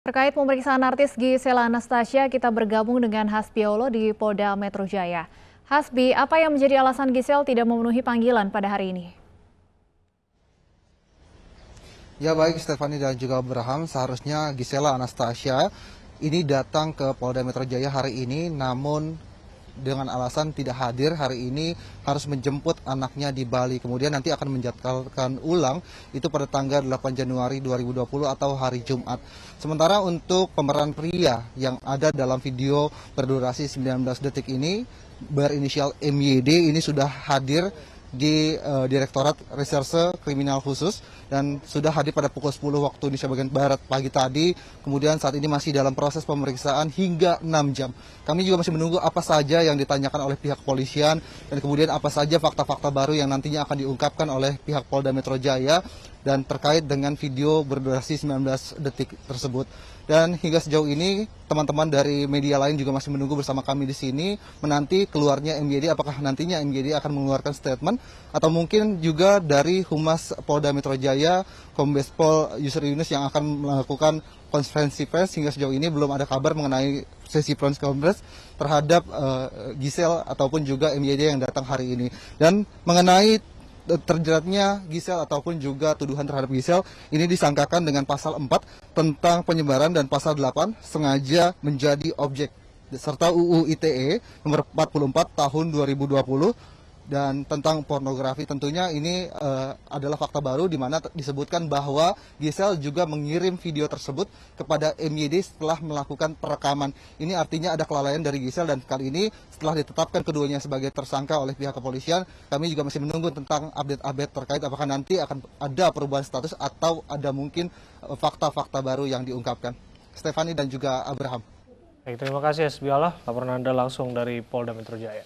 Terkait pemeriksaan artis Gisela Anastasia, kita bergabung dengan Hasbiolo di Polda Metro Jaya. Hasbi, apa yang menjadi alasan Gisela tidak memenuhi panggilan pada hari ini? Ya baik Stefani dan juga Abraham, seharusnya Gisela Anastasia ini datang ke Polda Metro Jaya hari ini, namun dengan alasan tidak hadir hari ini harus menjemput anaknya di Bali. Kemudian nanti akan menjatuhkan ulang itu pada tanggal 8 Januari 2020 atau hari Jumat. Sementara untuk pemeran pria yang ada dalam video berdurasi 19 detik ini berinisial MYD ini sudah hadir di uh, Direktorat Reserse Kriminal Khusus dan sudah hadir pada pukul 10 waktu Indonesia bagian Barat pagi tadi. Kemudian saat ini masih dalam proses pemeriksaan hingga 6 jam. Kami juga masih menunggu apa saja yang ditanyakan oleh pihak kepolisian dan kemudian apa saja fakta-fakta baru yang nantinya akan diungkapkan oleh pihak Polda Metro Jaya dan terkait dengan video berdurasi 19 detik tersebut. Dan hingga sejauh ini teman-teman dari media lain juga masih menunggu bersama kami di sini menanti keluarnya MGD apakah nantinya MGD akan mengeluarkan statement atau mungkin juga dari Humas Polda Metro Jaya Kombes Pol Yusri Yunus yang akan melakukan konferensi pers hingga sejauh ini belum ada kabar mengenai sesi press conference terhadap uh, Gisel ataupun juga MJD yang datang hari ini. Dan mengenai terjeratnya Gisel ataupun juga tuduhan terhadap Gisel ini disangkakan dengan pasal 4 tentang penyebaran dan pasal 8 sengaja menjadi objek serta UU ITE nomor 44 tahun 2020 dan tentang pornografi tentunya ini uh, adalah fakta baru di mana disebutkan bahwa Gisel juga mengirim video tersebut kepada MYD setelah melakukan perekaman. Ini artinya ada kelalaian dari Gisel dan kali ini setelah ditetapkan keduanya sebagai tersangka oleh pihak kepolisian, kami juga masih menunggu tentang update-update terkait apakah nanti akan ada perubahan status atau ada mungkin eh, fakta-fakta baru yang diungkapkan. Stefani dan juga Abraham. Baik, terima kasih Allah. Laporan Anda langsung dari Polda Metro Jaya.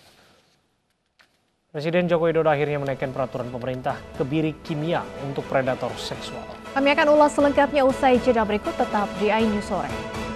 Presiden Joko Widodo akhirnya menaikkan peraturan pemerintah kebiri kimia untuk predator seksual. Kami akan ulas selengkapnya usai jeda berikut tetap di iNews Sore.